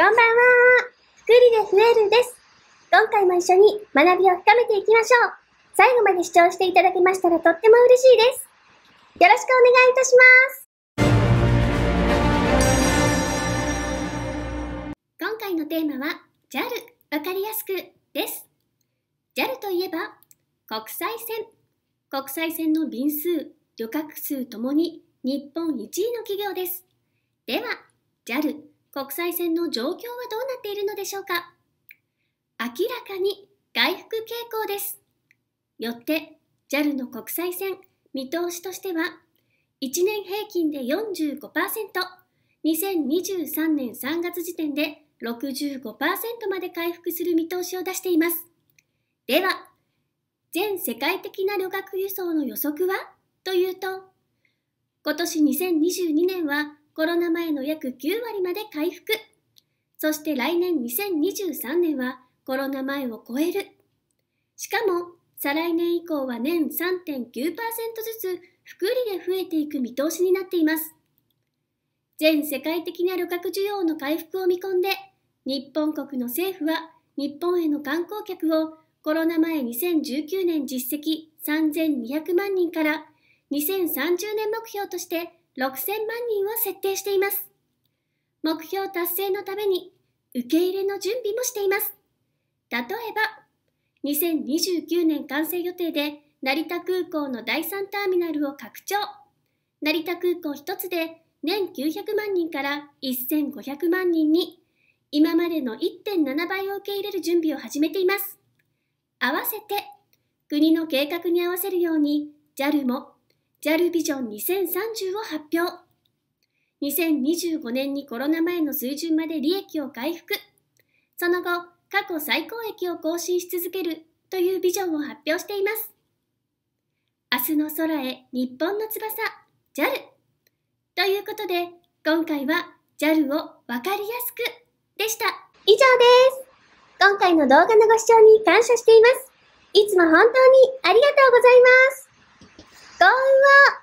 こんばんは。グリでです。今回も一緒に学びを深めていきましょう。最後まで視聴していただけましたらとっても嬉しいです。よろしくお願いいたします。今回のテーマは JAL わかりやすくです。JAL といえば国際線。国際線の便数、旅客数ともに日本1位の企業です。では、JAL 国際線の状況はどうなっているのでしょうか明らかに回復傾向です。よって JAL の国際線見通しとしては1年平均で 45%2023 年3月時点で65%まで回復する見通しを出していますでは全世界的な旅客輸送の予測はというと今年2022年はコロナ前の約9割まで回復。そして来年2023年はコロナ前を超える。しかも、再来年以降は年3.9%ずつ福利で増えていく見通しになっています。全世界的な旅客需要の回復を見込んで、日本国の政府は日本への観光客をコロナ前2019年実績3200万人から2030年目標として6000万人を設定しています。目標達成のために受け入れの準備もしています。例えば、2029年完成予定で成田空港の第3ターミナルを拡張。成田空港1つで年900万人から1500万人に今までの1.7倍を受け入れる準備を始めています。合わせて国の計画に合わせるように JAL も JAL ビジョン2030を発表。2025年にコロナ前の水準まで利益を回復。その後、過去最高益を更新し続けるというビジョンを発表しています。明日の空へ日本の翼 JAL ということで今回は JAL をわかりやすくでした以上です今回の動画のご視聴に感謝していますいつも本当にありがとうございますこんは。